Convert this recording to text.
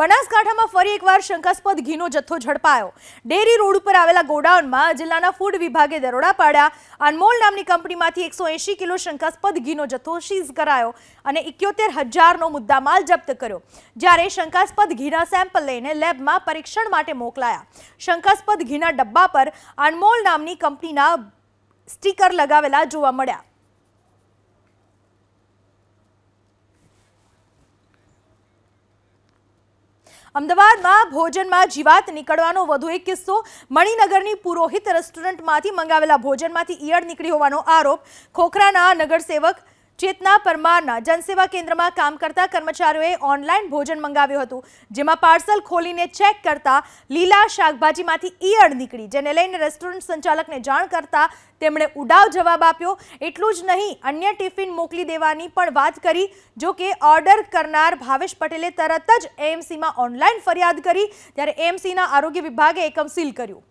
બનાસકાઠામાં ફરી એકવાર શંકાસ્પદ ઘીનો જથ્થો જડપાયો ડેરી રોડ પર આવેલા ગોડાઉન માં જિલ્લાના ફૂડ વિભાગે દરોડા પાડ્યા અનમોલ નામની કંપનીમાંથી 180 કિલો શંકાસ્પદ ઘીનો જથ્થો સીઝ કરાયો અને 71000 નો મુદ્દામાલ જપ્ત કર્યો જ્યારે શંકાસ્પદ ઘીના સેમ્પલ લઈને લેબમાં પરીક્ષણ માટે મોકલાયા શંકાસ્પદ ઘીના ડબ્બા પર અનમોલ નામની કંપનીના સ્ટીકર લગાવેલા જોવા મળ્યા અમદાવાદમાં ભોજનમાં જીવાત નીકળવાનો વધુ એક કિસ્સો મણિનગરની પુરોહિત રેસ્ટોરન્ટમાંથી મંગાવેલા ભોજનમાંથી ઈયળ નીકળી હોવાનો આરોપ ખોખરાના નગરસેવક ચેતના પરમારના જનસેવા કેન્દ્રમાં કામ કરતા કર્મચારીએ ઓનલાઈન ભોજન મંગાવ્યું હતું જેમાં પાર્સલ ખોલીને ચેક કરતાં લીલા શાકભાજીમાંથી ઈયળ નીકળી જેને લઈને રેસ્ટોરન્ટ સંચાલકને જાણ કરતાં તેમણે ઉડાવ જવાબ આપ્યો એટલું જ નહીં અન્ય ટિફિન મોકલી દેવાની પણ વાત કરી જો કે ઓર્ડર કરનાર ભાવેશ પટેલે તરત જ એમસી માં ઓનલાઈન ફરિયાદ કરી ત્યારે એમસી ના આરોગ્ય વિભાગે એ કન્સિલ કર્યું